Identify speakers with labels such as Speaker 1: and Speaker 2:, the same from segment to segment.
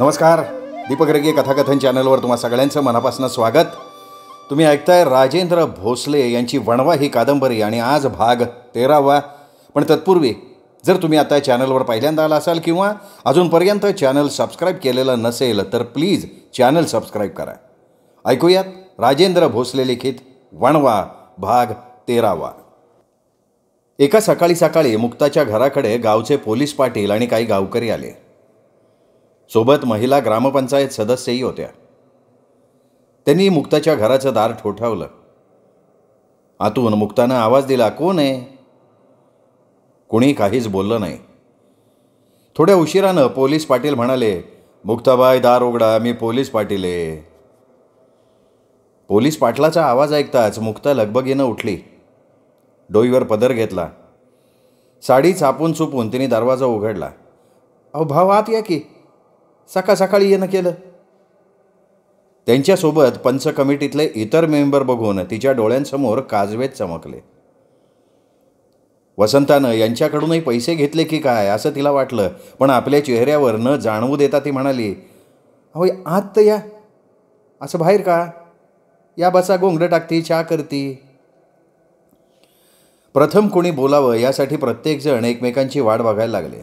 Speaker 1: नमस्कार दीपक रेगे कथाकथन चॅनलवर तुम्हा सगळ्यांचं मनापासून स्वागत तुम्ही ऐकताय राजेंद्र भोसले यांची वणवा ही कादंबरी आणि आज भाग तेरावा पण तत्पूर्वी जर तुम्ही आता चॅनलवर पहिल्यांदा आला असाल किंवा अजूनपर्यंत चॅनल सबस्क्राईब केलेलं नसेल तर प्लीज चॅनल सबस्क्राईब करा ऐकूयात राजेंद्र भोसले लिखित वणवा भाग तेरावा एका सकाळी सकाळी मुक्ताच्या घराकडे गावचे पोलीस पाटील आणि काही गावकरी आले सोबत महिला ग्रामपंचायत सदस्यही होत्या त्यांनी मुक्ताच्या घराचं दार ठोठावलं आतून मुक्तानं आवाज दिला कोण आहे कोणी काहीच बोललं नाही थोड्या उशिरानं पोलीस पाटील म्हणाले मुक्ताबाई दार उघडा मी पोलीस पाटील आहे पोलीस पाटलाचा आवाज ऐकताच मुक्ता लगबगीनं उठली डोईवर पदर घेतला साडी चापून चुपून तिने दरवाजा उघडला अहो भाव आत या की सकाळ सकाळी येणं केलं त्यांच्यासोबत पंच कमिटीतले इतर मेंबर बघून तिच्या डोळ्यांसमोर काजवेत चमकले वसंतानं यांच्याकडूनही पैसे घेतले की काय असं तिला वाटलं पण आपल्या चेहऱ्यावर न जाणवू देता ती म्हणाली अहो आत तर या असं बाहेर का या बसा गोंगडं टाकती चहा करती प्रथम कोणी बोलावं यासाठी प्रत्येकजण एकमेकांची वाट बघायला लागले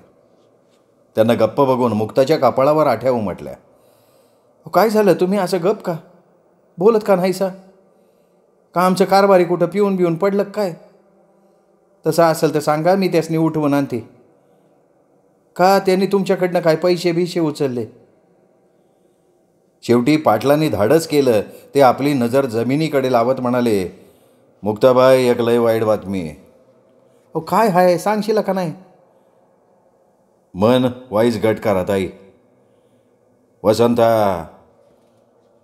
Speaker 1: त्यांना गप्प बघून मुक्ताच्या कापाळावर आठ्या उमटल्या काय झालं तुम्ही असं गप का बोलत का नाहीसा का आमचं कारभारी कुठं पिऊन बिऊन पडलं काय तसं असेल तर सांगा मी त्यासनी उठवून आणते का त्यांनी तुमच्याकडनं काय पैसे बिशे उचलले शेवटी पाटलांनी धाडस केलं ते आपली नजर जमिनीकडे लावत म्हणाले मुक्ताबाई एक लय वाईट बातमी ओ काय हाय सांगशील का नाही मन वाईज गट करा ताई वसंता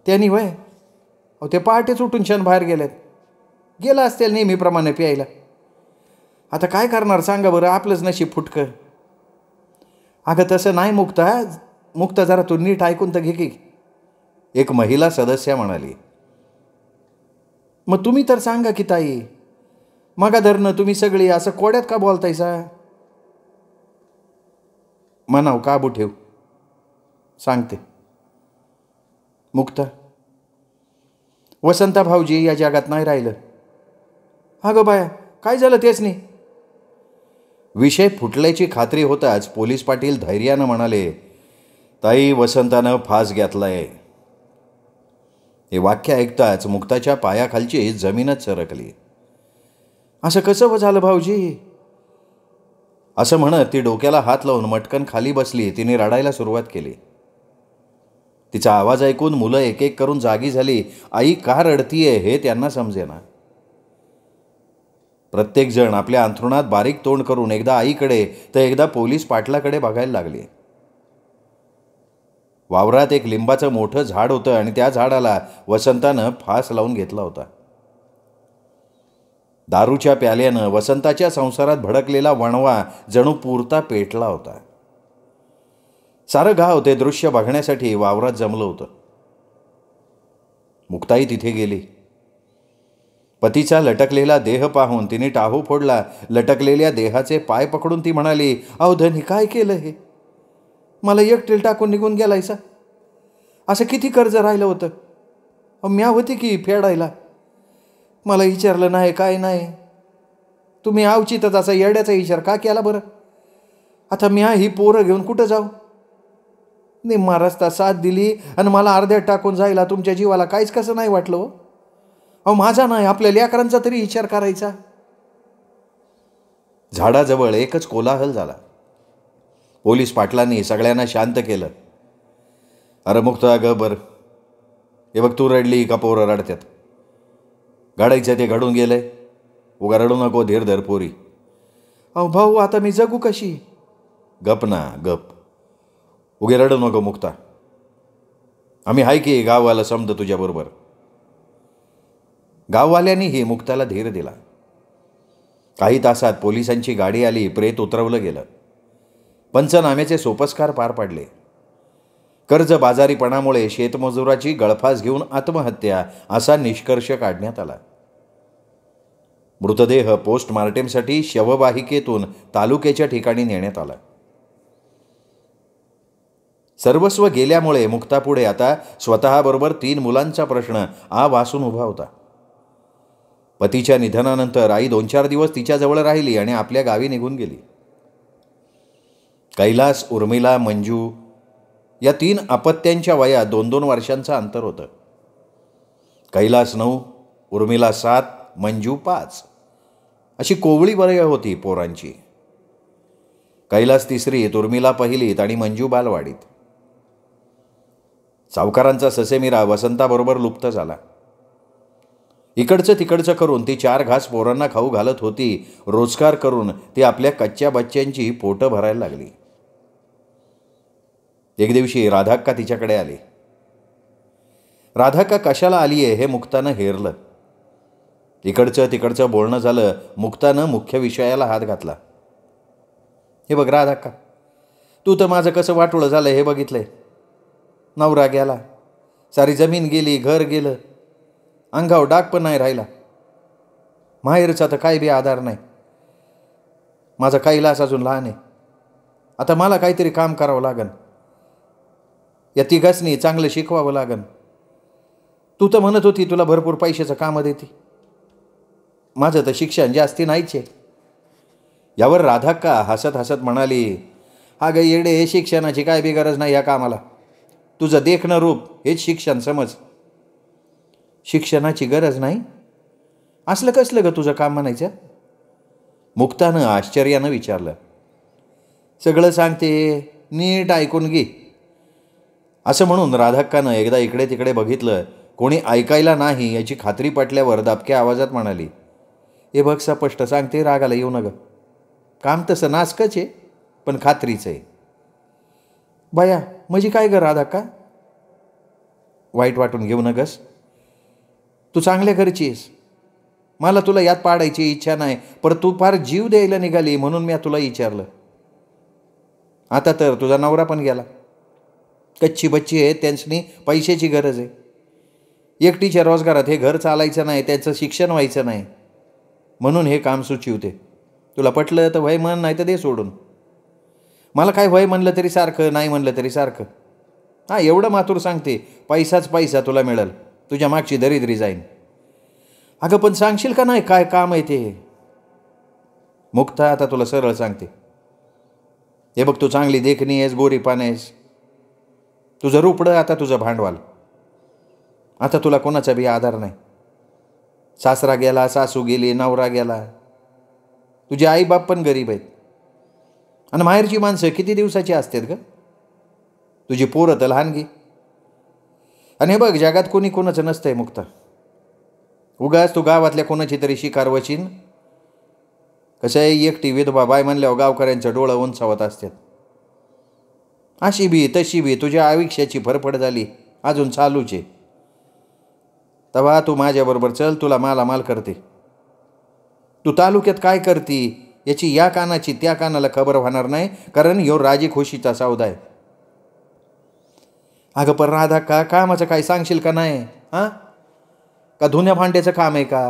Speaker 1: त्यांनी वय अहो ते पहाटेच उठून क्षण बाहेर गेलेत गेला असतील नेहमीप्रमाणे प्यायला आता काय करणार सांगा बरं आपलंच नशीब फुटकं अगं तसं नाही मुक्ता मुक्ता जरा तू नीट ऐकून तर घे की एक महिला सदस्य म्हणाली मग तुम्ही तर सांगा की ताई मगा धरणं तुम्ही सगळी असं कोड्यात का सा म्हणाव काबू ठेव सांगते मुक्ता वसंता भाऊजी या जगात नाही राहिलं हा गं बाया काय झालं तेच नाही विषय फुटल्याची खात्री होताच पोलीस पाटील धैर्यानं म्हणाले ताई वसंतानं फास घेतलाय हे वाक्य ऐकताच मुक्ताच्या पायाखालची जमीनच सरकली असं कसं झालं भाऊजी असं म्हणत ती डोक्याला हात लावून मटकन खाली बसली तिने रडायला सुरुवात केली तिचा आवाज ऐकून मुलं एक एक करून जागी झाली आई का रडतीये हे त्यांना समजेना प्रत्येकजण आपल्या अंथरुणात बारीक तोंड करून एकदा आईकडे तर एकदा पोलीस पाटलाकडे बघायला लागली वावरात एक लिंबाचं मोठं झाड होतं आणि त्या झाडाला वसंतानं फास लावून घेतला होता दारूच्या प्याल्यानं वसंताच्या संसारात भडकलेला वणवा जणू पुरता पेटला होता सारं गाव ते दृश्य बघण्यासाठी वावरात जमलं होतं मुक्ताई तिथे गेली पतीचा लटकलेला देह पाहून तिने टाहू फोडला लटकलेल्या देहाचे पाय पकडून ती म्हणाली अहो धनी काय केलं हे मला एकटेल टाकून निघून गेलायचा असं किती कर्ज राहिलं होतं म्या होती की फेडायला मला विचारलं नाही काय नाही तुम्ही आवचितच असा येड्याचा विचार का केला बरं आता मी हा ही पोरं घेऊन कुठं जाऊ निम्मा रस्ता साथ दिली आणि मला अर्ध्यात टाकून जायला तुमच्या जीवाला काहीच कसं नाही वाटलं हो? अहो माझा नाही आपल्या लेकरांचा तरी विचार करायचा झाडाजवळ एकच कोलाहल झाला पोलीस पाटलांनी सगळ्यांना शांत केलं अरे मुक्त अगं बरं हे बघ तू रडली का पोरं रडतात घडायचं ते घडून गेलं उगा रडू नको धीर धर पोरी अहो भाऊ आता मी जगू कशी गप ना गप उगे रडू नको मुक्ता आम्ही हाय की गाववाला समज तुझ्याबरोबर गाववाल्यांनीही मुक्ताला धीर दिला काही तासात पोलिसांची गाडी आली प्रेत उतरवलं गेलं पंचनाम्याचे सोपस्कार पार पाडले कर्जबाजारीपणामुळे शेतमजुराची गळफास घेऊन आत्महत्या असा निष्कर्ष काढण्यात आला मृतदेह पोस्टमार्टेमसाठी शववाहिकेतून तालुक्याच्या ठिकाणी नेण्यात आला सर्वस्व गेल्यामुळे मुक्तापुढे आता स्वतःबरोबर तीन मुलांचा प्रश्न आ वासून उभा होता पतीच्या निधनानंतर आई दोन चार दिवस तिच्याजवळ राहिली आणि आपल्या गावी निघून गेली कैलास उर्मिला मंजू या तीन अपत्यांच्या वया दोन दोन वर्षांचं अंतर होतं कैलास नऊ उर्मिला सात मंजू पाच अशी कोवळी वय होती पोरांची कैलास तिसरीत उर्मिला पहिलीत आणि मंजू बालवाडीत सावकारांचा ससेमिरा वसंताबरोबर लुप्त झाला इकडचं तिकडचं करून ती चार घास पोरांना खाऊ घालत होती रोजगार करून ती आपल्या कच्च्या बच्च्यांची पोटं भरायला लागली एक दिवशी राधाक्का तिच्याकडे आली राधाक्का कशाला आली आहे हे मुक्तानं हेरलं इकडचं तिकडचं बोलणं झालं मुक्तानं मुख्य विषयाला हात घातला हे बघ राधाक्का तू तर माझं कसं वाटूळ झालं हे बघितलंय नवरा गेला सारी जमीन गेली घर गेलं अंगाव डाक पण नाही राहिला माहेरचा तर काही बी आधार नाही माझा लास अजून लहान आहे आता मला काहीतरी काम करावं लागेल या तिघासनी चांगलं शिकवावं लागन तू तर म्हणत होती तुला भरपूर पैशाचं काम देते माझं तर शिक्षण जास्ती नाहीच आहे यावर राधाक्का हसत हसत म्हणाली हा अगं येडे शिक्षणाची काय बी गरज नाही या कामाला तुझं देखणं रूप हेच शिक्षण समज शिक्षणाची गरज नाही असलं कसलं ग तुझं काम म्हणायचं मुक्तानं आश्चर्यानं विचारलं सगळं सांगते नीट ऐकून घे असं म्हणून राधाक्कानं एकदा इकडे तिकडे बघितलं कोणी ऐकायला नाही याची खात्री पटल्यावर दाबक्या आवाजात म्हणाली हे बघ स्पष्ट सांगते रागाला येऊ गं काम तसं नास्कच आहे पण खात्रीच आहे बाया म्हणजे काय ग राधाक्का वाईट वाटून घेऊ नगस तू चांगल्या घरचीस मला तुला यात पाडायची इच्छा नाही पर तू फार जीव द्यायला निघाली म्हणून मी तुला विचारलं आता तर तुझा नवरा पण गेला कच्ची बच्ची आहे त्यांनी पैशाची गरज आहे एकटीच्या रोजगारात हे घर चालायचं नाही त्यांचं शिक्षण व्हायचं नाही म्हणून हे काम सुचिवते तुला पटलं तर वय म्हण नाही तर दे सोडून मला काय वय म्हणलं तरी सारखं नाही म्हणलं तरी सारखं हां एवढं मातूर सांगते पैसाच पैसा तुला मिळेल तुझ्या मागची दरिद्री जाईन अगं पण सांगशील का नाही काय काम आहे ते मुक्त आता तुला सरळ सांगते हे बघ तू चांगली देखणी आहेस गोरी पाण्यास आहेस तुझं रुपडं आता तुझं भांडवाल आता तुला कोणाचा बी आधार नाही सासरा गेला सासू गेली नवरा गेला तुझे आईबाप पण गरीब आहेत आणि माहेरची माणसं किती दिवसाची असतात ग तुझी पोरं तर लहानगी आणि हे बघ जगात कोणी कोणाचं नसतं आहे मुक्त उगाच तू गावातल्या कोणाची तरी शिकार वचीन कसं आहे एकटी विधवा बाय म्हणल्यावर गावकऱ्यांचं डोळं उंचावत असतात अशी बी तशी बी तुझ्या आयुष्याची फरफड झाली अजून चालूच आहे तवा तू माझ्याबरोबर चल तुला मालामाल करते तू तालुक्यात काय करती याची या कानाची त्या कानाला खबर होणार नाही कारण ह्यो राजी खोशीचा सौदा आहे अगं पण राधा का कामाचं काय सांगशील का नाही हां का धुन्या भांड्याचं काम आहे का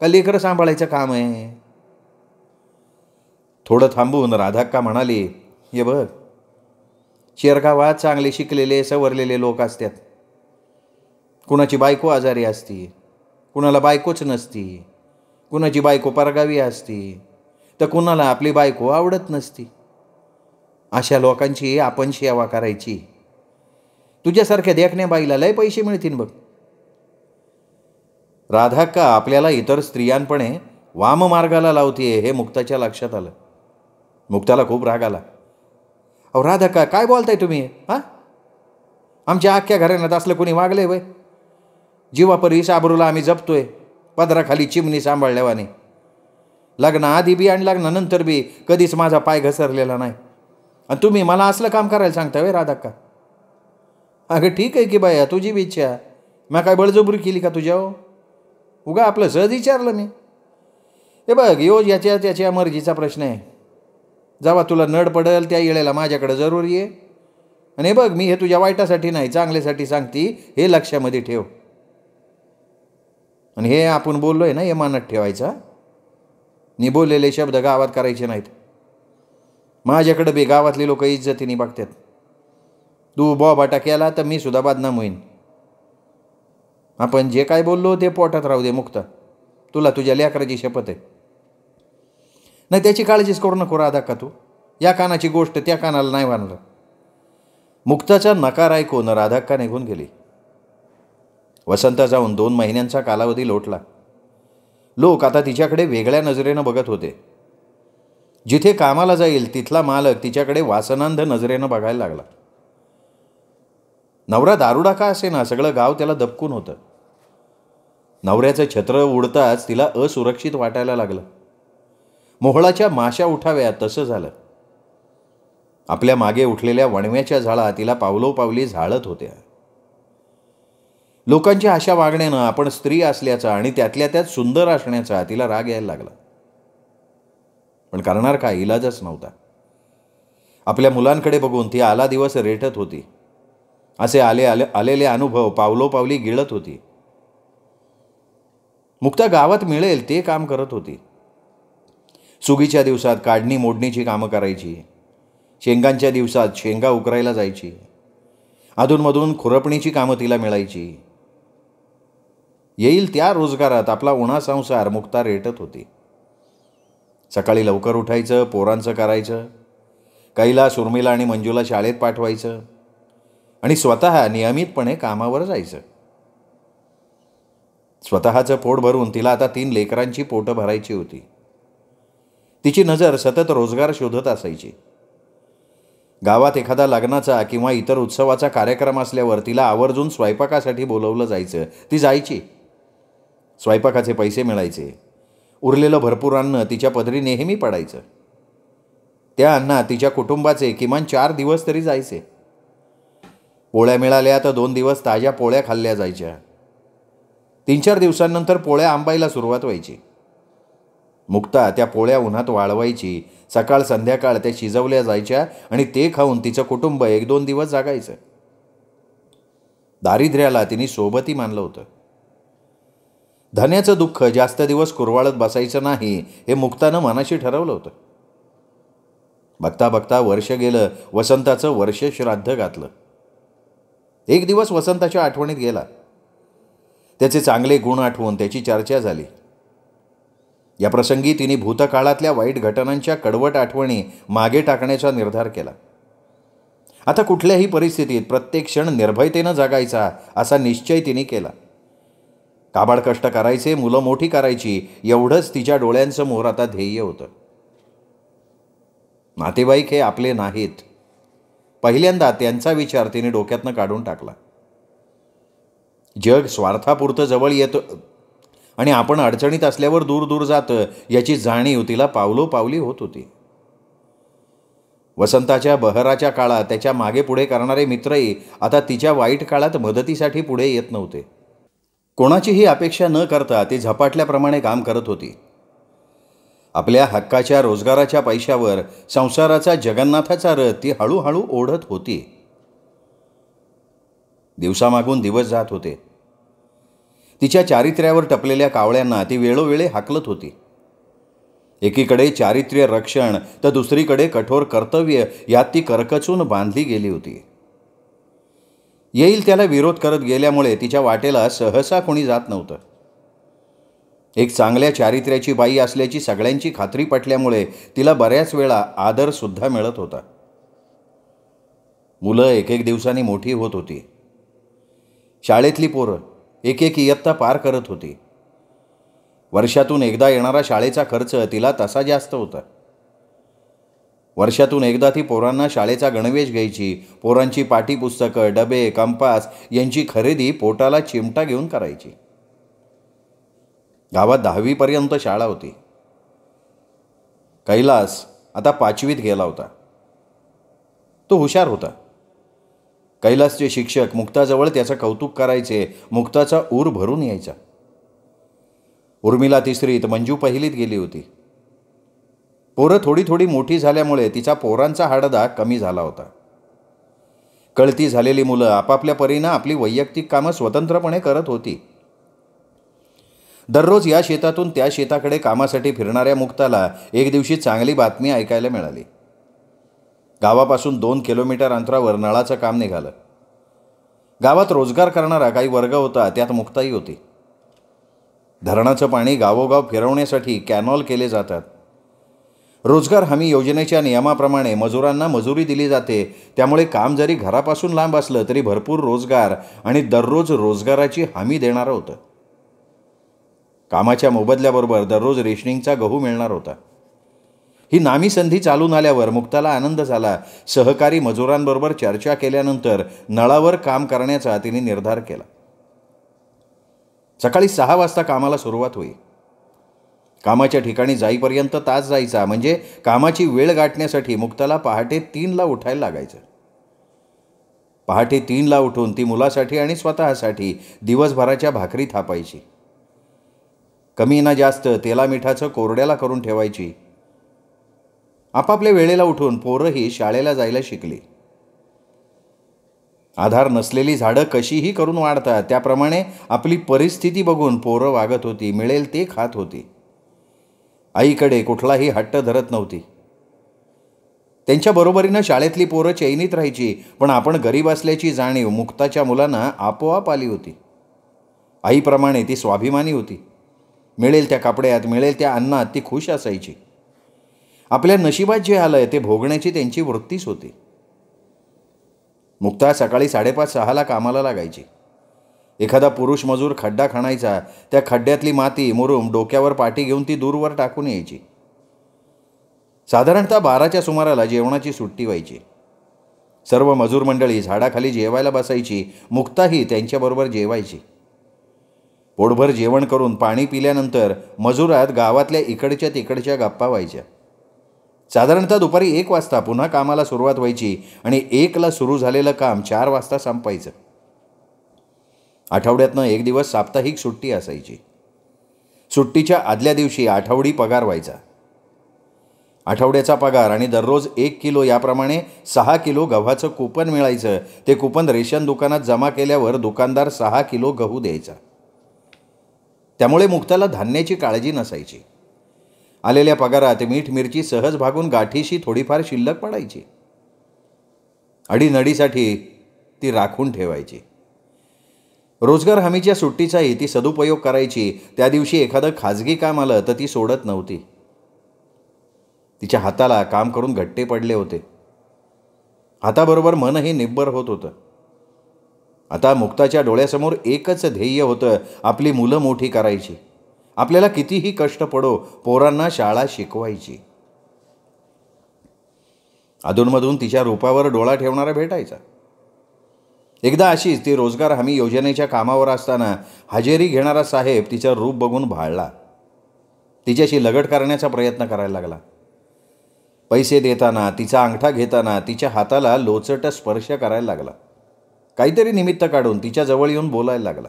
Speaker 1: का लेकरं सांभाळायचं काम आहे थोडं थांबून राधाक्का म्हणाली हे बघ शेरगावात चांगले शिकलेले सवरलेले लोक असतात कुणाची बायको आजारी असती कुणाला बायकोच नसती कुणाची बायको परगावी असती तर कुणाला आपली बायको आवडत नसती अशा लोकांची आपण सेवा करायची तुझ्यासारख्या देखण्या बाईला लय पैसे मिळतील बघ का आपल्याला इतर स्त्रियांपणे वाममार्गाला लावते हे मुक्ताच्या लक्षात आलं मुक्ताला खूप राग आला अहो राधा का काय बोलताय तुम्ही हां आमच्या अख्ख्या घराण्यात असलं कोणी वागले वय जीवापरी साबरूला आम्ही जपतोय पदराखाली चिमणी सांभाळल्यावाने लग्नाआधी बी आणि लग्नानंतर बी कधीच माझा पाय घसरलेला नाही आणि तुम्ही मला असलं काम करायला सांगता वे का अगं ठीक आहे की बाया तुझी बी इच्छा मग काय बळजबरी केली का तुझ्या हो? उगा आपलं सहज विचारलं मी हे बघ यो याच्या त्याच्या मर्जीचा प्रश्न आहे जावा तुला नड पडेल त्या येळेला माझ्याकडे जरूर ये आणि बघ मी हे तुझ्या वाईटासाठी नाही चांगल्यासाठी सांगती हे लक्षामध्ये ठेव आणि हे आपण बोललो आहे ना हे मानत ठेवायचा नि बोललेले शब्द गावात करायचे नाहीत माझ्याकडं बी गावातली लोक इज्जतीने बघतात तू बॉबाटा केला तर मी सुद्धा बदनाम होईन आपण जे काय बोललो ते पोटात राहू दे मुक्त तुला तुझ्या लेकराची शपथ आहे नाही त्याची काळजीच करू नको राधा का तू या कानाची गोष्ट त्या कानाला नाही मानलं मुक्ताचा नकार ऐकून राधाक्का निघून गेली वसंत जाऊन दोन महिन्यांचा कालावधी लोटला लोक आता तिच्याकडे वेगळ्या नजरेनं बघत होते जिथे कामाला जाईल तिथला मालक तिच्याकडे वासनांध नजरेनं बघायला लागला नवरा दारुडा का असे ना सगळं गाव त्याला दबकून होतं नवऱ्याचं छत्र उडताच तिला असुरक्षित वाटायला लागलं मोहळाच्या माशा उठाव्या तसं झालं आपल्या मागे उठलेल्या वणव्याच्या झाडा तिला पावलोपावली झाळत होत्या लोकांच्या अशा वागण्यानं आपण स्त्री असल्याचा आणि त्यातल्या त्यात सुंदर असण्याचा तिला राग यायला लागला पण करणार काय इलाजच नव्हता आपल्या मुलांकडे बघून ती आला दिवस रेटत होती असे आले आले आलेले अनुभव पावलोपावली गिळत होती मुक्ता गावात मिळेल ते काम करत होती सुगीच्या दिवसात काढणी मोडणीची कामं करायची शेंगांच्या दिवसात शेंगा उकरायला जायची अधूनमधून खुरपणीची कामं तिला मिळायची येईल त्या रोजगारात आपला उन्हा संसार मुक्ता रेटत होती सकाळी लवकर उठायचं पोरांचं करायचं कैला सुरमिला आणि मंजूला शाळेत पाठवायचं आणि स्वतः नियमितपणे कामावर जायचं स्वतःचं पोट भरून तिला आता तीन लेकरांची पोटं भरायची होती तिची नजर सतत रोजगार शोधत असायची गावात एखादा लग्नाचा किंवा इतर उत्सवाचा कार्यक्रम असल्यावर तिला आवर्जून स्वयंपाकासाठी बोलवलं जायचं ती जायची स्वयंपाकाचे पैसे मिळायचे उरलेलं भरपूर अन्न तिच्या पदरी नेहमी पडायचं त्या अन्ना तिच्या कुटुंबाचे किमान चार दिवस तरी जायचे पोळ्या मिळाल्या तर दोन दिवस ताज्या पोळ्या खाल्ल्या जायच्या तीन चार दिवसांनंतर पोळ्या आंबायला सुरुवात व्हायची मुक्ता त्या पोळ्या उन्हात वाळवायची सकाळ संध्याकाळ त्या शिजवल्या जायच्या आणि ते खाऊन तिचं कुटुंब एक दोन दिवस जागायचं दारिद्र्याला तिने सोबतही मानलं होतं धन्याचं दुःख जास्त दिवस कुरवाळत बसायचं नाही हे मुक्तानं मनाशी ठरवलं होतं बघता बघता वर्ष गेलं वसंताचं वर्ष श्राद्ध घातलं एक दिवस वसंताच्या आठवणीत गेला त्याचे चांगले गुण आठवून त्याची चर्चा झाली या प्रसंगी तिने भूतकाळातल्या वाईट घटनांच्या कडवट आठवणी मागे टाकण्याचा निर्धार केला आता कुठल्याही परिस्थितीत प्रत्येक क्षण निर्भयतेनं जगायचा असा निश्चय तिने केला काबाड कष्ट करायचे मुलं मोठी करायची एवढंच तिच्या डोळ्यांसमोर आता ध्येय होतं नातेवाईक हे आपले नाहीत पहिल्यांदा त्यांचा विचार तिने डोक्यातनं काढून टाकला जग स्वार्थापुरतं जवळ येतं आणि आपण अडचणीत असल्यावर दूर दूर जातं याची जाणीव तिला पावलोपावली होत होती वसंताच्या बहराच्या काळात त्याच्या मागे पुढे करणारे मित्रही आता तिच्या वाईट काळात मदतीसाठी पुढे येत नव्हते कोणाचीही अपेक्षा न करता ती झपाटल्याप्रमाणे काम करत होती आपल्या हक्काच्या रोजगाराच्या पैशावर संसाराचा जगन्नाथाचा रथ ती हळूहळू ओढत होती दिवसामागून दिवस जात होते तिच्या चारित्र्यावर टपलेल्या कावळ्यांना ती वेळोवेळी हाकलत होती एकीकडे चारित्र्य रक्षण तर दुसरीकडे कठोर कर्तव्य यात ती करकचून बांधली गेली होती येईल त्याला विरोध करत गेल्यामुळे तिच्या वाटेला सहसा कोणी जात नव्हतं एक चांगल्या चारित्र्याची बाई असल्याची सगळ्यांची खात्री पटल्यामुळे तिला बऱ्याच वेळा आदरसुद्धा मिळत होता मुलं एक एक दिवसांनी मोठी होत होती शाळेतली पोरं एक एक इयत्ता पार करत होती वर्षातून एकदा येणारा शाळेचा खर्च तिला तसा जास्त होता वर्षातून एकदा ती पोरांना शाळेचा गणवेश घ्यायची पोरांची पाठीपुस्तकं डबे कंपास यांची खरेदी पोटाला चिमटा घेऊन करायची गावात दहावीपर्यंत शाळा होती कैलास आता पाचवीत गेला होता तो हुशार होता कैलासचे शिक्षक मुक्ताजवळ त्याचं कौतुक करायचे मुक्ताचा ऊर भरून यायचा उर्मिला तिसरीत मंजू पहिलीत गेली होती पोरं थोडी थोडी मोठी झाल्यामुळे तिचा पोरांचा हाडदा कमी झाला होता कळती झालेली मुलं आपापल्या परीनं आपली वैयक्तिक कामं स्वतंत्रपणे करत होती दररोज या शेतातून त्या शेताकडे कामासाठी फिरणाऱ्या मुक्ताला एक दिवशी चांगली बातमी ऐकायला मिळाली गावापासून दोन किलोमीटर अंतरावर नळाचं काम निघालं गावात रोजगार करणारा काही वर्ग होता त्यात मुक्ताई होती धरणाचं पाणी गावोगाव फिरवण्यासाठी कॅनॉल केले जातात रोजगार हमी योजनेच्या नियमाप्रमाणे मजुरांना मजुरी दिली जाते त्यामुळे काम जरी घरापासून लांब असलं तरी भरपूर रोजगार आणि दररोज रोजगाराची हमी देणारं होतं कामाच्या मोबदल्याबरोबर दररोज रेशनिंगचा गहू मिळणार होता ही नामी संधी चालून आल्यावर मुक्ताला आनंद झाला सहकारी मजुरांबरोबर चर्चा केल्यानंतर नळावर काम करण्याचा तिने निर्धार केला सकाळी सहा वाजता कामाला सुरुवात होई कामाच्या ठिकाणी जाईपर्यंत तास जायचा म्हणजे कामाची वेळ गाठण्यासाठी मुक्ताला पहाटे तीनला उठायला लागायचं पहाटे तीनला उठून ती मुलासाठी आणि स्वतःसाठी दिवसभराच्या भाकरी थापायची कमी ना जास्त तेला मिठाचं कोरड्याला करून ठेवायची आपापल्या वेळेला उठून पोरंही शाळेला जायला शिकली आधार नसलेली झाडं कशीही करून वाढतात त्याप्रमाणे आपली परिस्थिती बघून पोरं वागत होती मिळेल ते खात होती आईकडे कुठलाही हट्ट धरत नव्हती त्यांच्या बरोबरीनं शाळेतली पोरं चैनीत राहायची पण आपण गरीब असल्याची जाणीव मुक्ताच्या मुलांना आपोआप आली होती आईप्रमाणे ती स्वाभिमानी होती मिळेल त्या कपड्यात मिळेल त्या अन्नात ती खुश असायची आपल्या नशिबात जे आलं आहे ते भोगण्याची त्यांची वृत्तीच होती मुक्ता सकाळी साडेपाच सहाला कामाला लागायची एखादा पुरुष मजूर खड्डा खणायचा त्या खड्ड्यातली माती मुरुम डोक्यावर पाठी घेऊन ती दूरवर टाकून यायची साधारणतः बाराच्या सुमाराला जेवणाची सुट्टी व्हायची सर्व मजूर मंडळी झाडाखाली जेवायला बसायची मुक्ताही त्यांच्याबरोबर जेवायची पोटभर जेवण करून पाणी पिल्यानंतर मजुरात गावातल्या इकडच्या तिकडच्या गप्पा व्हायच्या साधारणतः दुपारी एक वाजता पुन्हा कामाला सुरुवात व्हायची आणि एकला सुरू झालेलं काम चार वाजता संपायचं आठवड्यातनं एक दिवस साप्ताहिक सुट्टी असायची सुट्टीच्या आदल्या दिवशी आठवडी पगार व्हायचा आठवड्याचा पगार आणि दररोज एक किलो याप्रमाणे सहा किलो गव्हाचं कुपन मिळायचं ते कुपन रेशन दुकानात जमा केल्यावर दुकानदार सहा किलो गहू द्यायचा त्यामुळे मुक्ताला धान्याची काळजी नसायची आलेल्या पगारात मीठ मिरची सहज भागून गाठीशी थोडीफार शिल्लक पडायची अडीनडीसाठी ती राखून ठेवायची रोजगार हमीच्या सुट्टीचाही ती सदुपयोग करायची त्या दिवशी एखादं खाजगी काम आलं तर ती सोडत नव्हती तिच्या हाताला काम करून घट्टे पडले होते हाताबरोबर मनही निब्बर होत होतं आता मुक्ताच्या डोळ्यासमोर एकच ध्येय होतं आपली मुलं मोठी करायची आपल्याला कितीही कष्ट पडो पोरांना शाळा शिकवायची अधूनमधून तिच्या रूपावर डोळा ठेवणारा भेटायचा एकदा अशीच ती रोजगार हमी योजनेच्या कामावर असताना हजेरी घेणारा साहेब तिचं रूप बघून भाळला तिच्याशी लगट करण्याचा प्रयत्न करायला लागला पैसे देताना तिचा अंगठा घेताना तिच्या हाताला लोचट स्पर्श करायला लागला काहीतरी निमित्त काढून तिच्याजवळ येऊन बोलायला लागला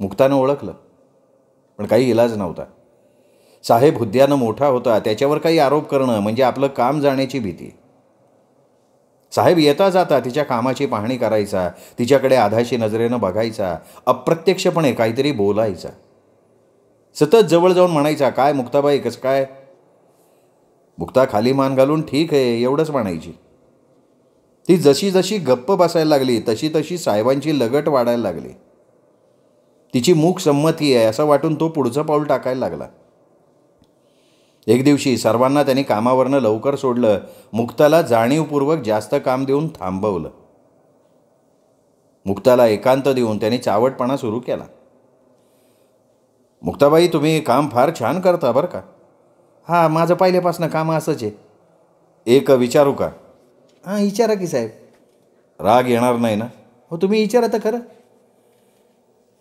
Speaker 1: मुक्तानं ओळखलं पण काही इलाज नव्हता साहेब हुद्द्यानं मोठा होता त्याच्यावर काही आरोप करणं म्हणजे आपलं काम जाण्याची भीती साहेब येता जाता तिच्या कामाची पाहणी करायचा तिच्याकडे आधाशी नजरेनं बघायचा अप्रत्यक्षपणे काहीतरी बोलायचा सतत जवळ जाऊन म्हणायचा काय मुक्ताबाई कसं काय मुक्ता खाली मान घालून ठीक आहे एवढंच म्हणायची ती जशी जशी गप्प बसायला लागली तशी तशी साहेबांची लगट वाढायला लागली तिची मूक संमती आहे असं वाटून तो पुढचं पाऊल टाकायला लागला एक दिवशी सर्वांना त्यांनी कामावरनं लवकर सोडलं मुक्ताला जाणीवपूर्वक जास्त काम देऊन थांबवलं मुक्ताला एकांत देऊन त्यांनी चावटपणा सुरू केला मुक्ताबाई तुम्ही काम फार छान करता बरं का हां माझं पहिल्यापासून काम असंच आहे एक विचारू का हां विचारा की साहेब राग येणार नाही ना हो तुम्ही विचारा तर खरं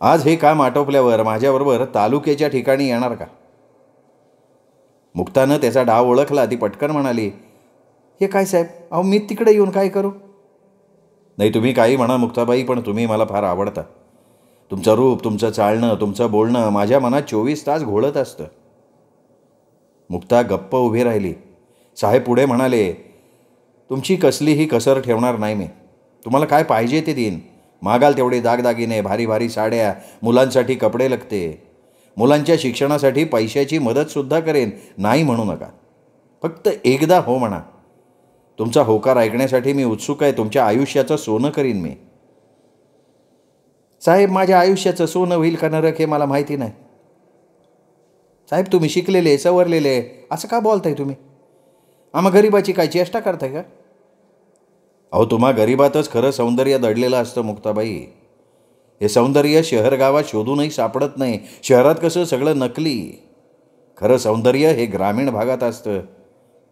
Speaker 1: आज हे काम आटोपल्यावर माझ्याबरोबर तालुक्याच्या ठिकाणी येणार का मुक्तानं त्याचा डाव ओळखला ती पटकन म्हणाली हे काय साहेब अहो मी तिकडे येऊन काय करू नाही तुम्ही काही म्हणा मुक्ताबाई पण तुम्ही मला फार आवडता तुमचं रूप तुमचं चालणं तुमचं बोलणं माझ्या मनात चोवीस तास घोळत असतं मुक्ता गप्प उभी राहिली साहेब पुढे म्हणाले तुमची कसलीही कसर ठेवणार नाही मी तुम्हाला काय पाहिजे ते देईन मागाल तेवढे दागदागिने भारी भारी साड्या मुलांसाठी कपडे लगते मुलांच्या शिक्षणासाठी पैशाची मदतसुद्धा करेन नाही म्हणू नका फक्त एकदा हो म्हणा तुमचा होकार ऐकण्यासाठी मी उत्सुक आहे तुमच्या आयुष्याचं सोनं करीन मी साहेब माझ्या आयुष्याचं सोनं होईल का नरक हे मला माहिती नाही साहेब तुम्ही शिकलेले सवरलेले असं का बोलताय तुम्ही आम्हा गरिबाची काय चेष्टा करताय का अहो तुम्हा गरिबातच खरं सौंदर्य दडलेलं असतं मुक्ताबाई हे सौंदर्य शहर गावात शोधूनही सापडत नाही शहरात कसं सगळं नकली खरं सौंदर्य हे ग्रामीण भागात असतं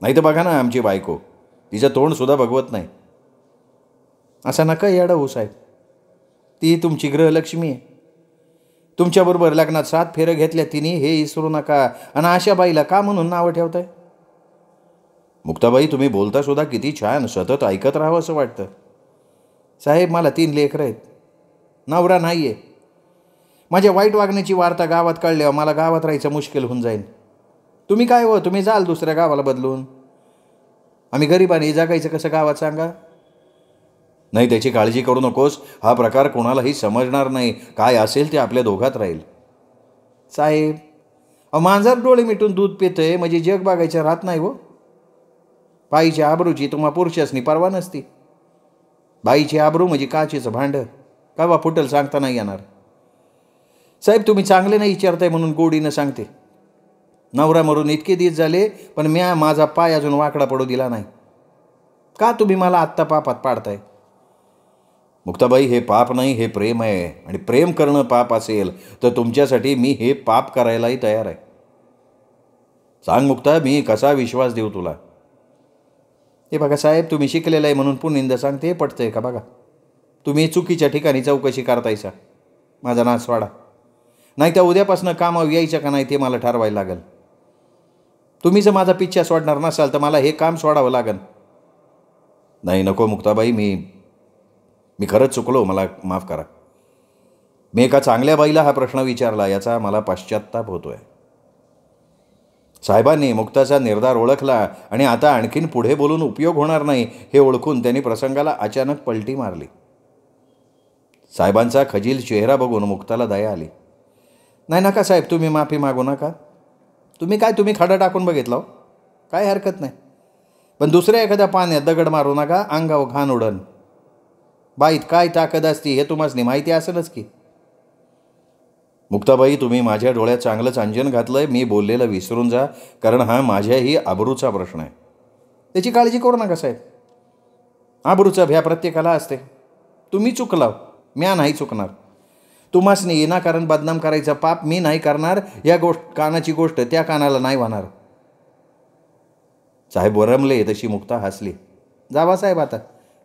Speaker 1: नाही तर बघा ना आमची बायको तिचं तोंडसुद्धा भगवत नाही असा नका याडा हो साहेब ती तुमची ग्रहलक्ष्मी आहे तुमच्याबरोबर लग्नात सात फेरं घेतल्या तिने हे इसरू नका आणि अशा बाईला का म्हणून नावं ठेवताय मुक्ताबाई तुम्ही बोलता सुद्धा किती छान सतत ऐकत राहावं असं वाटतं साहेब मला तीन लेकरं आहेत नवरा नाही आहे माझ्या वाईट वागण्याची वार्ता गावात कळल्यावर मला गावात राहायचं मुश्किल होऊन जाईल तुम्ही काय व हो? तुम्ही जाल दुसऱ्या गावाला बदलून आम्ही गरीबाने जागायचं कसं गावात सांगा नाही त्याची काळजी करू नकोस हा प्रकार कोणालाही समजणार नाही काय असेल ते आपल्या दोघात राहील साहेब मांजर डोळे मिटून दूध पितं म्हणजे जग बागायचं राहत नाही हो बाईची आबरूची तुम्हा पुरुषसनी परवा नसती बाईची आबरू म्हणजे काचीचं भांडं बा फुटल सांगता नाही येणार साहेब तुम्ही चांगले नाही विचारताय म्हणून गोडीनं सांगते नवरा मरून इतके दिस झाले पण म्या माझा पाय अजून वाकडा पडू दिला नाही का तुम्ही मला आत्ता पापात पाडताय मुक्ताबाई हे पाप नाही हे प्रेम आहे आणि प्रेम करणं पाप असेल तर तुमच्यासाठी मी हे पाप करायलाही तयार आहे सांग मुक्ता मी कसा विश्वास देऊ तुला हे बघा साहेब तुम्ही शिकलेलं आहे म्हणून पुनिंदा सांगते हे पटतं आहे का बघा तुम्ही चुकीच्या ठिकाणी चौकशी करतायसा माझा नाव वाढा नाही त्या उद्यापासून काम यायच्या का नाही ते मला ठरवायला लागेल तुम्ही जर माझा पिच्छा सोडणार नसाल तर मला हे काम सोडावं लागेल नाही नको मुक्ताबाई मी मी खरंच चुकलो मला माफ करा मी एका चांगल्या बाईला हा प्रश्न विचारला याचा मला पाश्चात्ताप होतो आहे साहेबांनी मुक्ताचा निर्धार ओळखला आणि आता आणखीन पुढे बोलून उपयोग होणार नाही हे ओळखून त्यांनी प्रसंगाला अचानक पलटी मारली साहेबांचा खजील चेहरा बघून मुक्ताला दया आली नाही नका साहेब तुम्ही माफी मागू नका तुम्ही काय तुम्ही खडा टाकून बघितला हो? काय हरकत नाही पण दुसऱ्या एखाद्या पाण्यात दगड मारू नका अंगाव घाण उडण बाईत काय ताकद असती हे तुम्हाला माहिती असेलच की मुक्ताबाई तुम्ही माझ्या डोळ्यात चांगलंच अंजन घातलं आहे मी बोललेलं विसरून जा कारण हा माझ्याही आबरूचा प्रश्न आहे त्याची काळजी करू नका साहेब आबरूचा भ्या प्रत्येकाला असते तुम्ही चुकलाव म्या नाही चुकणार तुम्हासनी कारण बदनाम करायचा पाप मी नाही करणार या गोष्ट कानाची गोष्ट त्या कानाला नाही होणार साहेब वरमले तशी मुक्ता हसली जावा साहेब आता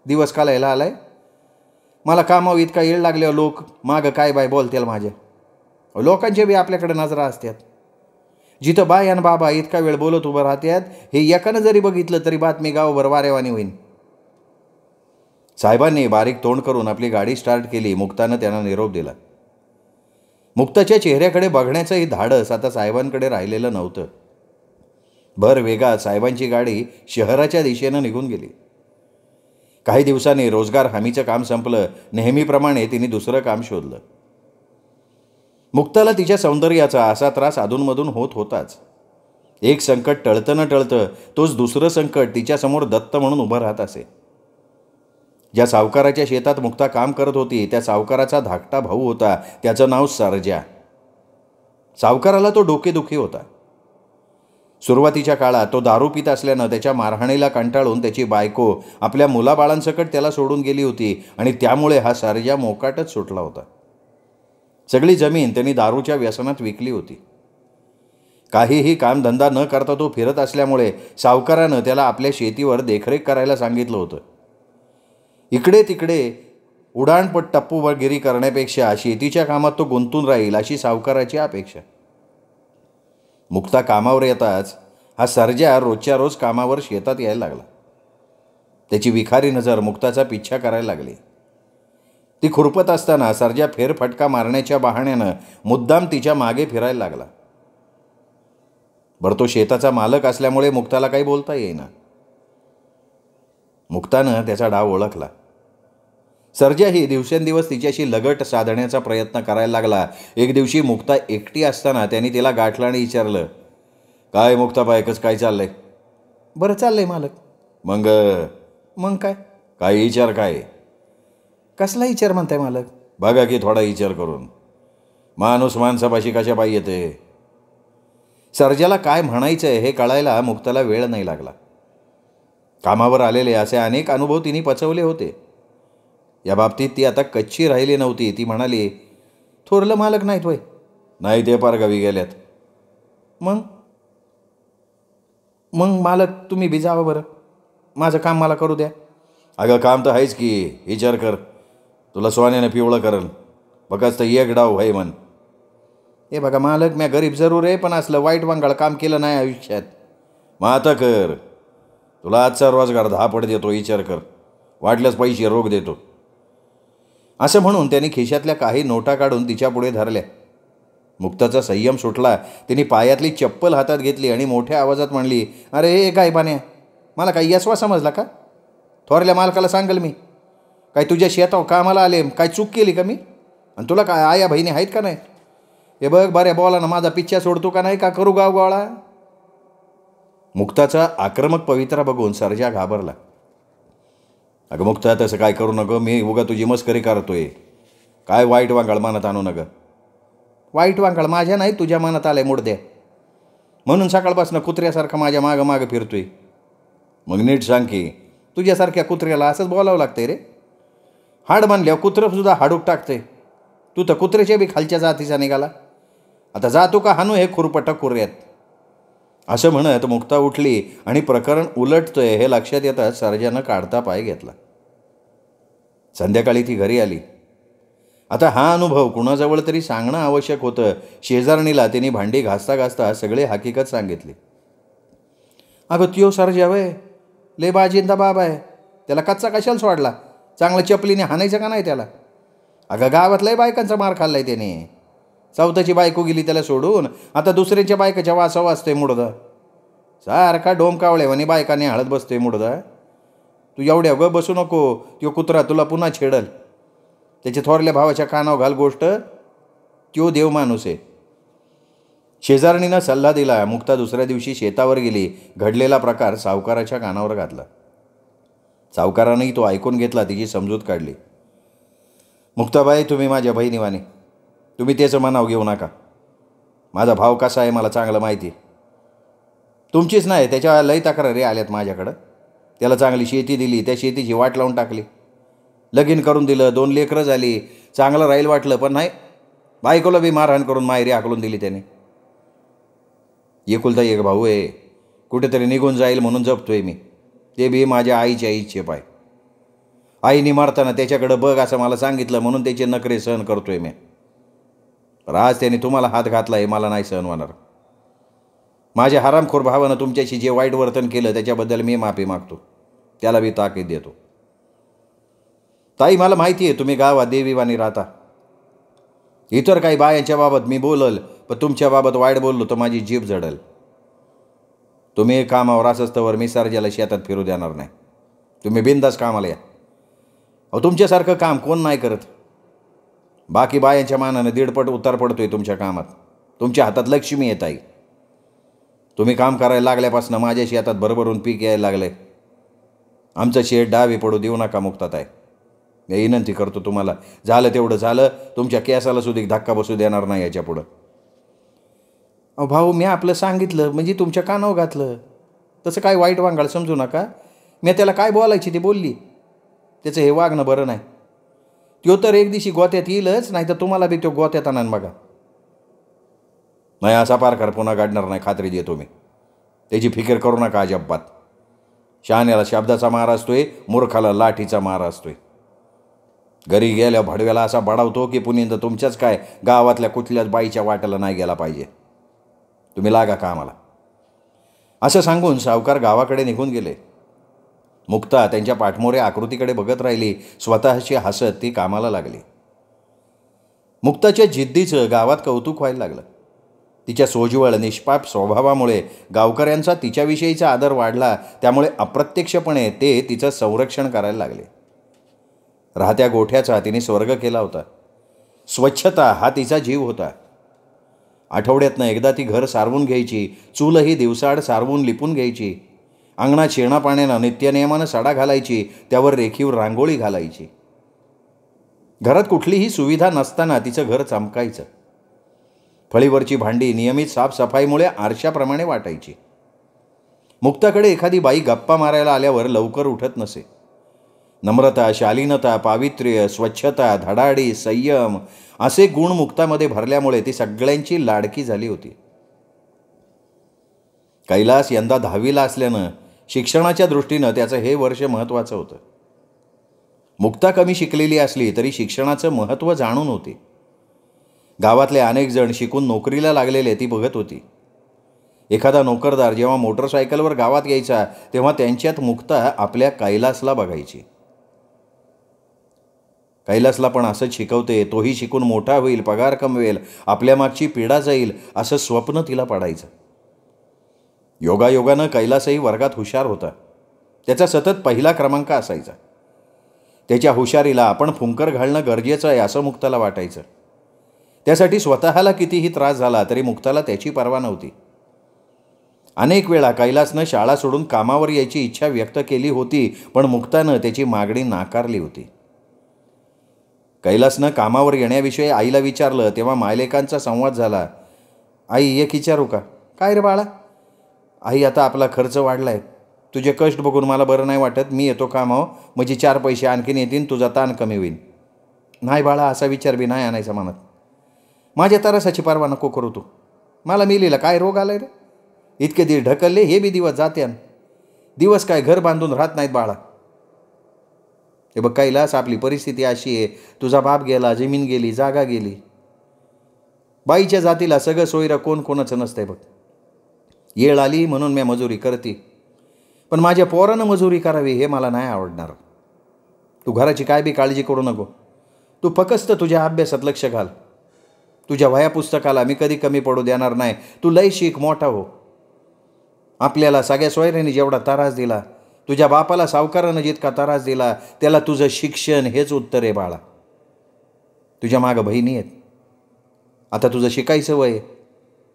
Speaker 1: दिवस यायला आलाय मला कामाव इतका येळ लागले लोक मागं काय बाय बोलतील माझ्या लोकांच्या बी आपल्याकडे नजरा असतात जिथं बाय आणि बाबा इतका वेळ बोलत उभं राहत्यात हे एकानं जरी बघितलं तरी बातमी गावभर वारेवानी होईन साहेबांनी बारीक तोंड करून आपली गाडी स्टार्ट केली मुक्तानं त्यांना निरोप दिला मुक्ताच्या चेहऱ्याकडे बघण्याचंही धाडस आता साहेबांकडे राहिलेलं नव्हतं भर वेगात साहेबांची गाडी शहराच्या दिशेनं निघून गेली काही दिवसांनी रोजगार हमीचं काम संपलं नेहमीप्रमाणे तिने दुसरं काम शोधलं मुक्ताला तिच्या सौंदर्याचा असा त्रास अधूनमधून होत होताच एक संकट टळतं न टळतं तोच दुसरं संकट तिच्यासमोर दत्त म्हणून उभं राहत असे ज्या सावकाराच्या शेतात मुक्ता काम करत होती त्या सावकाराचा धाकटा भाऊ होता त्याचं नाव सरजा सावकाराला तो डोकेदुखी होता सुरुवातीच्या काळात तो दारू पित असल्यानं त्याच्या मारहाणीला कंटाळून त्याची बायको आपल्या मुलाबाळांसकट त्याला सोडून गेली होती आणि त्यामुळे हा सारजा मोकाटच सुटला होता सगळी जमीन त्यांनी दारूच्या व्यसनात विकली होती काहीही कामधंदा न करता तो फिरत असल्यामुळे सावकारानं त्याला आपल्या शेतीवर देखरेख करायला सांगितलं होतं इकडे तिकडे उडाणपट वगैरे करण्यापेक्षा शेतीच्या कामात तो गुंतून राहील अशी सावकाराची अपेक्षा मुक्ता कामावर येताच हा सर्जा रोजच्या रोज कामावर शेतात यायला लागला त्याची विखारी नजर मुक्ताचा पिच्छा करायला लागली ती खुरपत असताना सर्जा फेरफटका मारण्याच्या बहाण्यानं मुद्दाम तिच्या मागे फिरायला लागला बरं तो शेताचा मालक असल्यामुळे मुक्ताला काही बोलता येईना मुक्तानं त्याचा डाव ओळखला सर्जाही दिवसेंदिवस तिच्याशी लगट साधण्याचा प्रयत्न करायला लागला एक दिवशी मुक्ता एकटी असताना त्यांनी तिला गाठला आणि विचारलं काय मुक्ता बायकच काय चाललंय बरं चाललंय मालक मग मग काय काय विचार काय कसला विचार म्हणताय मालक बघा की थोडा विचार करून माणूस माणसापाशी कशा पाहिजे ते सर्जाला काय म्हणायचं आहे हे कळायला मुक्ताला वेळ नाही लागला कामावर आलेले असे अनेक अनुभव तिने पचवले होते या बाबतीत ती आता कच्ची राहिली नव्हती ती म्हणाली थोरलं मालक नाहीत वय नाही ते गावी गेल्यात मग मग मालक तुम्ही बी बरं माझं काम मला करू द्या अगं काम तर आहेच की विचार कर तुला सोन्यानं पिवळं करल बघाच तर एक डाव भाई म्हण हे बघा मालक म्या गरीब जरूर आहे पण असलं वाईट वांगाळ काम केलं नाही आयुष्यात मग आता कर तुला आजचा रोजगार दहा देतो विचार कर वाटल्यास पैसे रोख देतो असं म्हणून त्याने खिशातल्या काही नोटा काढून तिच्यापुढे धरल्या मुक्ताचा संयम सुटला तिने पायातली चप्पल हातात घेतली आणि मोठ्या आवाजात म्हणली अरे हे काय पाण्या मला काही यसवा समजला का थोरल्या मालकाला सांगल मी काय तुझ्या शेतावर कामाला आले काय चूक केली का मी आणि तुला काय आया बहिणी आहेत का नाही हे बघ बऱ्या बोला ना माझा पिच्छा सोडतो का नाही का करू गाव गोळा मुक्ताचा आक्रमक पवित्रा बघून सरजा घाबरला अगं मुक्ता तसं काय करू नको मी उगा तुझी मस्करी करतोय काय वाईट वांगळ मनात आणू नका वाईट वांगळ माझ्या नाही तुझ्या मनात आल्या मुडद्या म्हणून सकाळपासून कुत्र्यासारखं माझ्या मागं मागं फिरतोय मग नीट सांग की तुझ्यासारख्या कुत्र्याला असंच बोलावं लागतंय रे हाड मानल्यावर कुत्रंसुद्धा हाडूक टाकते तू तर कुत्र्याच्या बी खालच्या जातीचा निघाला आता जातो का हानू हे खुरपटा कुर्यात असं म्हणत मुक्ता उठली आणि प्रकरण उलटतंय हे लक्षात येतात सर्जानं काढता पाय घेतला संध्याकाळी ती घरी आली आता हा अनुभव कुणाजवळ तरी सांगणं आवश्यक होतं शेजारणीला तिने भांडी घासता घासता सगळे हकीकत सांगितली अगं त्यो सरजावय ले बाजींदा बाब आहे त्याला कच्चा कशाला सोडला चांगल्या चपलीने हाणायचं का नाही त्याला अगं गावातलाही बायकांचा मार खाल्ला आहे त्याने चौथाची बायको गेली त्याला सोडून आता दुसऱ्यांच्या बायकाच्या वासा वाचतोय मुडदा सारखा डोमकावळे म्हणे बायकाने हळद बसतोय मुडदा तू एवढ्या ग बसू नको तो कुत्रा तुला पुन्हा छेडल त्याच्या थोरल्या भावाच्या कानावर घाल गोष्ट त्यो देव माणूस आहे शेजारणीनं सल्ला दिला मुक्ता दुसऱ्या दिवशी शेतावर गेली घडलेला प्रकार सावकाराच्या कानावर घातला सावकारानंही तो ऐकून घेतला तिची समजूत काढली मुक्ताबाई तुम्ही माझ्या बहिणीवाने तुम्ही त्याचं मनाव घेऊ नका माझा भाव कसा आहे मला चांगलं माहिती तुमचीच नाही त्याच्या लय तक्रारी आल्यात माझ्याकडं त्याला चांगली शेती दिली त्या शेतीची वाट लावून टाकली लगीन करून दिलं दोन लेकरं झाली चांगलं राहील वाटलं पण नाही बायकोला बी मारहाण करून मायरी आकलून दिली त्याने एकुलता एक भाऊ आहे कुठेतरी निघून जाईल म्हणून जपतोय मी ते बी माझ्या आईच्या आईचे पाय आईने मारताना त्याच्याकडं बघ असं मला सांगितलं म्हणून त्याचे नखरे सहन करतोय मी पण आज त्याने तुम्हाला हात घातला हे मला नाही सहन होणार माझ्या हरामखोर भावानं तुमच्याशी जे वाईट वर्तन केलं त्याच्याबद्दल मी माफी मागतो त्याला मी ताकीद देतो ताई मला माहिती आहे तुम्ही गावा देवीवाणी राहता इतर काही बायांच्या बाबत मी बोलल पण तुमच्याबाबत वाईट बोललो तर माझी जीभ जडल तुम्ही कामावर असस्तवर मी सारज्याला शेतात फिरू देणार नाही तुम्ही बिंदास कामाला या अहो तुमच्यासारखं काम कोण नाही करत बाकी बायांच्या मानानं दीडपट उतार पडतो आहे तुमच्या कामात तुमच्या हातात लक्ष्मी येत आहे तुम्ही काम करायला लागल्यापासून माझ्या शेतात भरभरून पीक यायला लागलं आहे आमचं शेत डावी पडू देऊ नका मुक्तात आहे मी विनंती करतो तुम्हाला झालं तेवढं झालं तुमच्या केसाला सुद्धा धक्का बसू देणार नाही याच्यापुढं भाऊ मी आपलं सांगितलं म्हणजे तुमच्या कानावर घातलं तसं काय वाईट वांगाळ समजू नका मी त्याला काय बोलायची ती बोलली त्याचं हे वागणं बरं नाही तो तर एक दिवशी गोत्यात येईलच नाही तर तुम्हाला बी तो गोत्यात आणन बघा नाही असा पारकार पुन्हा गाडणार नाही खात्री देतो मी त्याची फिकीर करू नका अजब्बात शहाण्याला शब्दाचा मार असतोय मूर्खाला लाठीचा मार असतोय घरी गेल्या भडव्याला असा बडावतो की पुनिंद तुमच्याच काय गावातल्या कुठल्याच बाईच्या वाट्याला नाही गेला पाहिजे तुम्ही लागा कामाला असं सांगून सावकार गावाकडे निघून गेले मुक्ता त्यांच्या पाठमोरे आकृतीकडे बघत राहिली स्वतःशी हसत ती कामाला लागली मुक्ताच्या जिद्दीचं गावात कौतुक व्हायला लागलं तिच्या सोज्वळ निष्पाप स्वभावामुळे गावकऱ्यांचा तिच्याविषयीचा आदर वाढला त्यामुळे अप्रत्यक्षपणे ते तिचं संरक्षण करायला लागले राहत्या गोठ्याचा तिने स्वर्ग केला होता स्वच्छता हा तिचा जीव होता आठवड्यातनं एकदा ती घर सारवून घ्यायची चूलही दिवसाड सारवून लिपून घ्यायची अंगणात शेणापाण्यानं नित्यनियमानं सडा घालायची त्यावर रेखीव रांगोळी घालायची घरात कुठलीही सुविधा नसताना तिचं घर चमकायचं फळीवरची भांडी नियमित साफसफाईमुळे आरशाप्रमाणे वाटायची मुक्ताकडे एखादी बाई गप्पा मारायला आल्यावर लवकर उठत नसे नम्रता शालीनता पावित्र्य स्वच्छता धडाडी संयम असे गुण मुक्तामध्ये भरल्यामुळे ती सगळ्यांची लाडकी झाली होती कैलास यंदा दहावीला असल्यानं शिक्षणाच्या दृष्टीनं त्याचं हे वर्ष महत्त्वाचं होतं मुक्ता कमी शिकलेली असली तरी शिक्षणाचं महत्त्व जाणून होती गावातले अनेक जण शिकून नोकरीला लागलेले ती बघत होती एखादा नोकरदार जेव्हा मोटरसायकलवर गावात यायचा तेव्हा त्यांच्यात मुक्ता आपल्या कैलासला बघायची कैलासला पण असंच शिकवते तोही शिकून मोठा होईल पगार कमवेल आपल्या मागची पिढा जाईल असं स्वप्न तिला पाडायचं योगायोगानं कैलासही वर्गात हुशार होता त्याचा सतत पहिला क्रमांक असायचा त्याच्या हुशारीला आपण फुंकर घालणं गरजेचं आहे असं मुक्ताला वाटायचं त्यासाठी स्वतःला कितीही त्रास झाला तरी मुक्ताला त्याची पर्वा नव्हती अनेक वेळा कैलासनं शाळा सोडून कामावर यायची इच्छा व्यक्त केली होती पण मुक्तानं त्याची मागणी नाकारली होती कैलासनं कामावर येण्याविषयी आईला विचारलं तेव्हा मायलेकांचा संवाद झाला आई एक विचारू का काय रे बाळा आई आता आपला खर्च वाढला आहे तुझे कष्ट बघून मला बरं नाही वाटत मी येतो कामावर माझी चार पैसे आणखीन येतील तुझा ताण कमी होईल नाही बाळा असा विचार बी नाही आणायचा मनात माझ्या तरासाची परवा नको करू तू मला लिहिलं काय रोग आलाय रे इतके दिवस ढकलले हे बी दिवस जाते दिवस काय घर बांधून राहत नाहीत बाळा हे बघ कैलास आपली परिस्थिती अशी आहे तुझा बाप गेला जमीन गेली जागा गेली बाईच्या जातीला सगळं सोयीरा कोण कोणच नसतंय बघ येळ आली म्हणून मी मजुरी करते पण माझ्या पोरानं मजुरी करावी हे मला नाही आवडणार तू घराची काय बी काळजी करू नको तू फकस्त तुझ्या अभ्यासात लक्ष घाल तुझ्या वया पुस्तकाला मी कधी कमी पडू देणार नाही तू लय शिक मोठा हो आपल्याला सगळ्या सोयऱ्यांनी जेवढा तारास दिला तुझ्या बापाला सावकारानं जितका तारास दिला त्याला तुझं शिक्षण हेच उत्तर आहे बाळा तुझ्या मागं बहिणी आहेत आता तुझं शिकायचं वय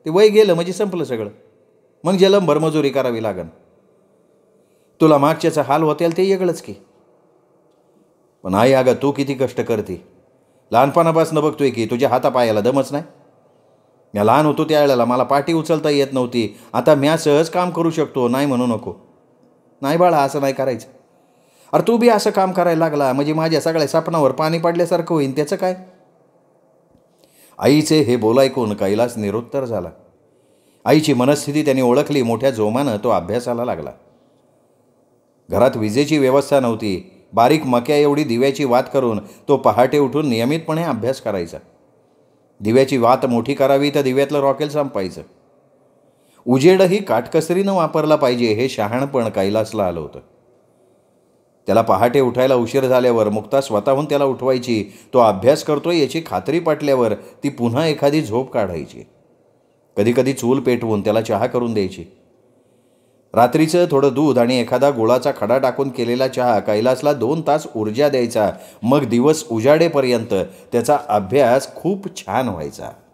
Speaker 1: ते वय गेलं म्हणजे संपलं सगळं मग जलम भरमजुरी करावी लागन तुला मागच्याचा हाल होत्याल ते येगळंच की पण आई अगं तू किती कष्ट करते लहानपणापासून बघतोय की तुझ्या हातापायाला दमच नाही मी लहान होतो त्यावेळेला मला पाठी उचलता येत नव्हती आता म्या सहज काम करू शकतो नाही म्हणू नको नाही बाळा असं नाही करायचं अरे तू बी असं काम करायला लागला म्हणजे माझ्या सगळ्या सपनावर पाणी पाडल्यासारखं होईन त्याचं काय आईचे हे ऐकून कैलास निरुत्तर झाला आईची मनस्थिती त्याने ओळखली मोठ्या जोमानं तो अभ्यासाला लागला घरात विजेची व्यवस्था नव्हती बारीक मक्या एवढी दिव्याची वात करून तो पहाटे उठून नियमितपणे अभ्यास करायचा दिव्याची वात मोठी करावी तर दिव्यातलं रॉकेल संपायचं उजेडही काटकसरीनं वापरला पाहिजे हे शहाणपण कैलासला आलं होतं त्याला पहाटे उठायला उशीर झाल्यावर मुक्ता स्वतःहून त्याला उठवायची तो अभ्यास करतोय याची खात्री पाटल्यावर ती पुन्हा एखादी झोप काढायची कधीकधी चूल पेटवून त्याला चहा करून द्यायची रात्रीचं थोडं दूध आणि एखादा गुळाचा खडा टाकून केलेला चहा कैलासला दोन तास ऊर्जा द्यायचा मग दिवस उजाडेपर्यंत त्याचा अभ्यास खूप छान व्हायचा